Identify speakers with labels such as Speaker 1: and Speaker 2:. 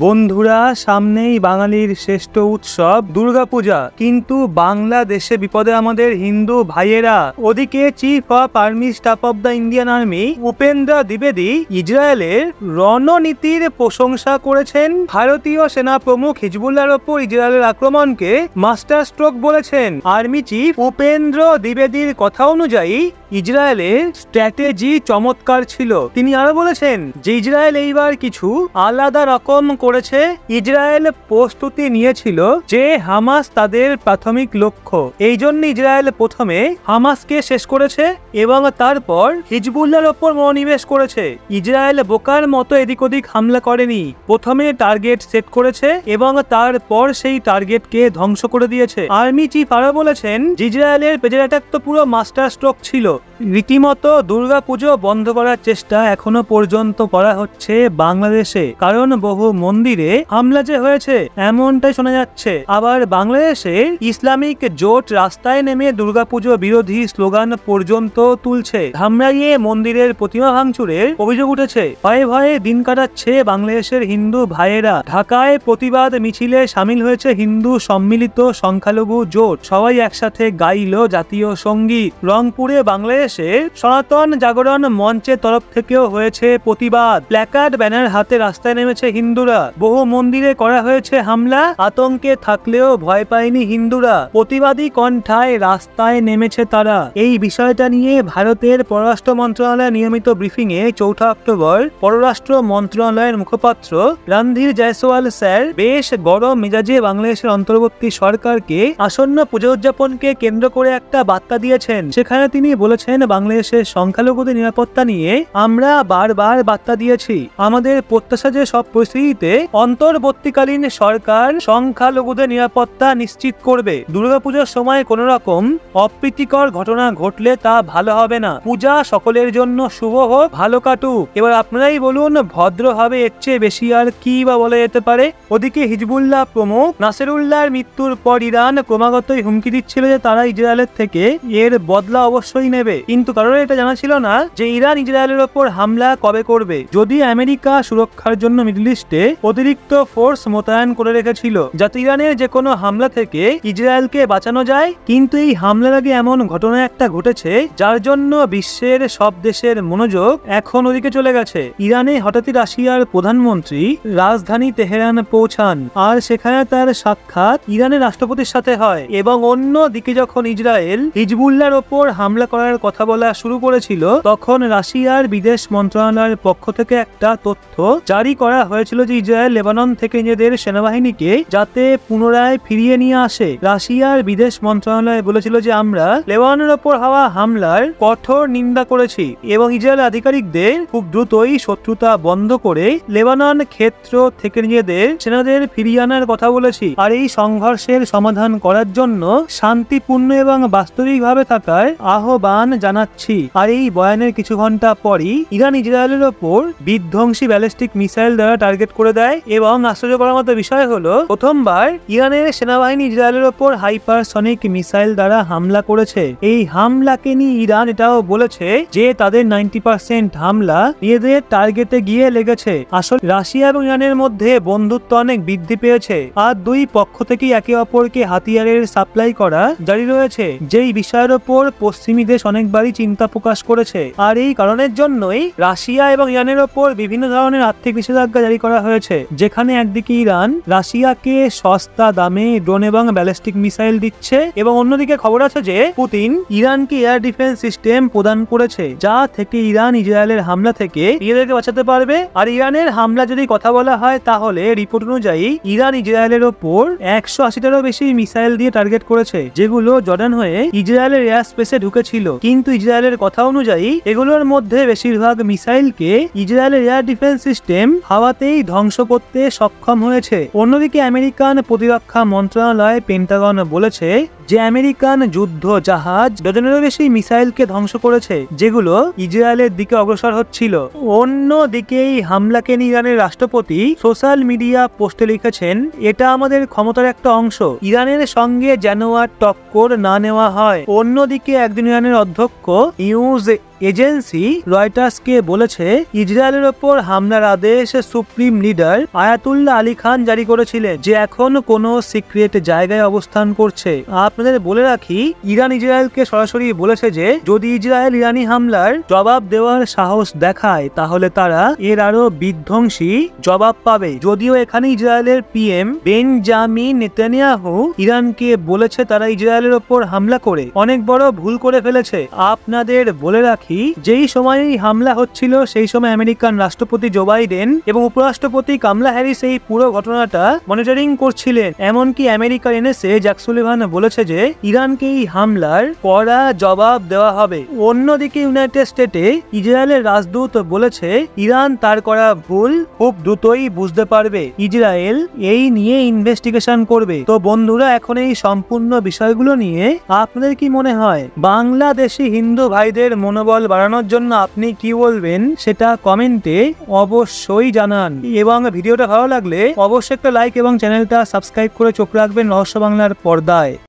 Speaker 1: বন্ধুরা সামনেই বাঙালির শ্রেষ্ঠ উৎসব দুর্গাপূজা কিন্তু বাংলাদেশে বিপদে আমাদের হিন্দু ভাইয়েরা ওদিকে chief of army staff of the Indian army Upendra দ্বিবেদী ইসরায়েলের রণনীতির প্রশংসা করেছেন ভারতীয় সেনা প্রমুখ হিজবুল্লার ওপর ইসরায়েলের আক্রমণকে মাস্টার স্ট্রোক বলেছেন আর্মি চিফ উপেন্দ্র দ্বিবেদীর কথা অনুযায়ী ইসরায়েলের স্ট্র্যাটেজি চমৎকার ছিল তিনি আরো বলেছেন যে ইসরায়েল এইবার কিছু আলাদা রকম করেছে ইসরায়েল প্রস্তুতি নিয়েছিল যে হামাস তাদের প্রাথমিক লক্ষ্য এই জন্য ইসরায়েল প্রথমে হামাসকে শেষ করেছে এবং তারপর হিজবুল্লার ওপর মনোনিবেশ করেছে ইসরায়েল বোকার মতো এদিক ওদিক হামলা করেনি প্রথমে টার্গেট সেট করেছে এবং তারপর সেই টার্গেটকে ধ্বংস করে দিয়েছে আর্মি চিফ আরো বলেছেন ইসরায়েলের পেজের অ্যাটাক তো পুরো মাস্টার স্ট্রোক ছিল রীতিমতো দুর্গাপুজো বন্ধ করার চেষ্টা এখনো পর্যন্ত করা হচ্ছে বাংলাদেশে কারণ বহু মন্দিরে হামলা যে হয়েছে এমনটাই শোনা যাচ্ছে আবার বাংলাদেশে ইসলামিক জোট রাস্তায় নেমে দুর্গাপুজো বিরোধী স্লোগান পর্যন্ত তুলছে ধামরাইয়ে মন্দিরের প্রতিমা ভাঙচুরের অভিযোগ উঠেছে ভয়ে ভয়ে দিন কাটাচ্ছে বাংলাদেশের হিন্দু ভাইয়েরা ঢাকায় প্রতিবাদ মিছিলে সামিল হয়েছে হিন্দু সম্মিলিত সংখ্যালঘু জোট সবাই একসাথে গাইল জাতীয় সঙ্গীত রংপুরে বাংলাদেশে সনাতন জাগরণ মঞ্চের তরফ থেকেও হয়েছে প্রতিবাদ প্ল্যাকার্ড ব্যানার হাতে রাস্তায় নেমেছে হিন্দুরা হামলা বহু মন্দিরে করা হয়েছে হামলা আতঙ্কে থাকলেও ভয় পায়নি হিন্দুরা প্রতিবাদী কণ্ঠায় রাস্তায় নেমেছে তারা এই বিষয়টা নিয়ে ভারতের পররাষ্ট্র মন্ত্রণালয়ের নিয়মিত ব্রিফিং এ চৌঠা অক্টোবর পররাষ্ট্র মন্ত্রণালয়ের মুখপাত্র রণধীর জয়সওয়াল স্যার বেশ গরম মেজাজে বাংলাদেশের অন্তর্বর্তী সরকারকে আসন্ন পুজো উদযাপনকে কেন্দ্র করে একটা বার্তা দিয়েছেন সেখানে তিনি বলেছেন বাংলাদেশের সংখ্যালঘুদের নিরাপত্তা নিয়ে আমরা বারবার বার্তা দিয়েছি আমাদের প্রত্যাশা যে সব পরিস্থিতিতে অন্তর্বর্তীকালীন সরকার সংখ্যালঘুদের নিরাপত্তা নিশ্চিত করবে দুর্গাপূজার সময় কোন রকম অপ্রীতিকর ঘটনা ঘটলে তা ভালো হবে না পূজা সকলের জন্য শুভ হোক ভালো কাটুক এবার আপনারাই বলুন ভদ্র হবে এর চেয়ে বেশি আর কি বা বলা যেতে পারে ওদিকে হিজবুল্লাহ প্রমুখ নাসেরুল্লাহর মৃত্যুর পর ইরান ক্রমাগতই হুমকি দিচ্ছিল যে তারা ইসরায়েলের থেকে এর বদলা অবশ্যই নেবে কিন্তু কারোর এটা জানা ছিল না যে ইরান ইসরায়েলের ওপর হামলা কবে করবে যদি আমেরিকা সুরক্ষার জন্য মিডল ইস্টে অতিরিক্ত ফোর্স মোতায়েন করে রেখেছিল যাতে ইরানের যে কোনো হামলা থেকে ইসরায়েলকে বাঁচানো যায় কিন্তু এই হামলার আগে এমন ঘটনা একটা ঘটেছে যার জন্য বিশ্বের সব দেশের মনোযোগ এখন ওদিকে চলে গেছে ইরানে হঠাৎই রাশিয়ার প্রধানমন্ত্রী রাজধানী তেহরান পৌঁছান আর সেখানে তার সাক্ষাৎ ইরানের রাষ্ট্রপতির সাথে হয় এবং অন্য দিকে যখন ইসরায়েল হিজবুল্লার ওপর হামলা করার কথা বলা শুরু করেছিল তখন রাশিয়ার বিদেশ মন্ত্রণালয়ের পক্ষ থেকে একটা তথ্য জারি করা হয়েছিল যে জয় লেবানন থেকে নিজেদের সেনাবাহিনীকে যাতে পুনরায় ফিরিয়ে নিয়ে আসে রাশিয়ার বিদেশ মন্ত্রণালয় বলেছিল যে আমরা লেবাননের ওপর হওয়া হামলার কঠোর নিন্দা করেছি এবং ইসরায়েল আধিকারিকদের খুব দ্রুতই শত্রুতা বন্ধ করে লেবানন ক্ষেত্র থেকে নিজেদের সেনাদের ফিরিয়ে আনার কথা বলেছি আর এই সংঘর্ষের সমাধান করার জন্য শান্তিপূর্ণ এবং বাস্তবিকভাবে থাকার আহ্বান জানাচ্ছি আর এই বয়ানের কিছু ঘন্টা পরই ইরান ইসরায়েলের ওপর বিধ্বংসী ব্যালিস্টিক মিসাইল দ্বারা টার্গেট করে করে দেয় এবং আশ্চর্য করার মতো বিষয় হল প্রথমবার ইরানের সেনাবাহিনী ইসরায়েলের ওপর হাইপারসনিক মিসাইল দ্বারা হামলা করেছে এই হামলাকে নিয়ে ইরান এটাও বলেছে যে তাদের নাইনটি পার্সেন্ট হামলা নিজেদের টার্গেটে গিয়ে লেগেছে আসলে রাশিয়া এবং ইরানের মধ্যে বন্ধুত্ব অনেক বৃদ্ধি পেয়েছে আর দুই পক্ষ থেকে একে অপরকে হাতিয়ারের সাপ্লাই করা জারি রয়েছে যেই বিষয়ের ওপর পশ্চিমী দেশ অনেকবারই চিন্তা প্রকাশ করেছে আর এই কারণের জন্যই রাশিয়া এবং ইরানের ওপর বিভিন্ন ধরনের আর্থিক নিষেধাজ্ঞা জারি করা হয়েছে রয়েছে যেখানে একদিকে ইরান রাশিয়াকে সস্তা দামে ড্রোন এবং ব্যালিস্টিক মিসাইল দিচ্ছে এবং অন্যদিকে খবর আছে যে পুতিন ইরানকে এয়ার ডিফেন্স সিস্টেম প্রদান করেছে যা থেকে ইরান ইসরায়েলের হামলা থেকে নিজেদেরকে বাঁচাতে পারবে আর ইরানের হামলা যদি কথা বলা হয় তাহলে রিপোর্ট অনুযায়ী ইরান ইসরায়েলের ওপর একশো আশিটারও বেশি মিসাইল দিয়ে টার্গেট করেছে যেগুলো জর্ডান হয়ে ইসরায়েলের এয়ার স্পেসে ঢুকেছিল কিন্তু ইসরায়েলের কথা অনুযায়ী এগুলোর মধ্যে বেশিরভাগ মিসাইলকে ইসরায়েলের এয়ার ডিফেন্স সিস্টেম হাওয়াতেই ধ্বংস ধ্বংস করতে সক্ষম হয়েছে অন্যদিকে আমেরিকান প্রতিরক্ষা মন্ত্রণালয় পেন্টাগন বলেছে যে আমেরিকান যুদ্ধ জাহাজ ডজনেরও বেশি মিসাইলকে ধ্বংস করেছে যেগুলো ইসরায়েলের দিকে অগ্রসর হচ্ছিল অন্যদিকে এই হামলাকে নিয়ে ইরানের রাষ্ট্রপতি সোশ্যাল মিডিয়া পোস্টে লিখেছেন এটা আমাদের ক্ষমতার একটা অংশ ইরানের সঙ্গে যেন আর টক্কর না নেওয়া হয় অন্যদিকে একদিন ইরানের অধ্যক্ষ ইউজ এজেন্সি রয়টার্সকে বলেছে ইসরায়েলের ওপর হামলার আদেশ supreme leader Ayatollah Ali Khan জারি করেছিলেন যে এখন কোনো সিক্রেট জায়গায় অবস্থান করছে আপনাদের বলে রাখি ইরান ইসরায়েলকে সরাসরি বলেছে যে যদি ইসরায়েল ইরানি হামলার জবাব দেওয়ার সাহস দেখায় তাহলে তারা এর আরো বিধ্বংসী জবাব পাবে যদিও এখানে ইসরায়েলের পিএম বেনজামি নেতানিয়াহু ইরানকে বলেছে তারা ইসরায়েলের ওপর হামলা করে অনেক বড় ভুল করে ফেলেছে আপনাদের বলে রাখি রাখি যেই সময় এই হামলা হচ্ছিল সেই সময় আমেরিকান রাষ্ট্রপতি জো বাইডেন এবং উপরাষ্ট্রপতি কামলা হ্যারিস এই পুরো ঘটনাটা মনিটরিং করছিলেন এমনকি আমেরিকার এনেসে জাকসুলিভান বলেছে যে ইরানকে এই হামলার কড়া জবাব দেওয়া হবে অন্যদিকে ইউনাইটেড স্টেটে ইসরায়েলের রাজদূত বলেছে ইরান তার করা ভুল খুব দ্রুতই বুঝতে পারবে ইসরায়েল এই নিয়ে ইনভেস্টিগেশন করবে তো বন্ধুরা এখন এই সম্পূর্ণ বিষয়গুলো নিয়ে আপনাদের কি মনে হয় বাংলাদেশি হিন্দু ভাইদের মনোবল ফলাফল বাড়ানোর জন্য আপনি কি বলবেন সেটা কমেন্টে অবশ্যই জানান এবং ভিডিওটা ভালো লাগলে অবশ্যই একটা লাইক এবং চ্যানেলটা সাবস্ক্রাইব করে চোখ রাখবেন রহস্য বাংলার পর্দায়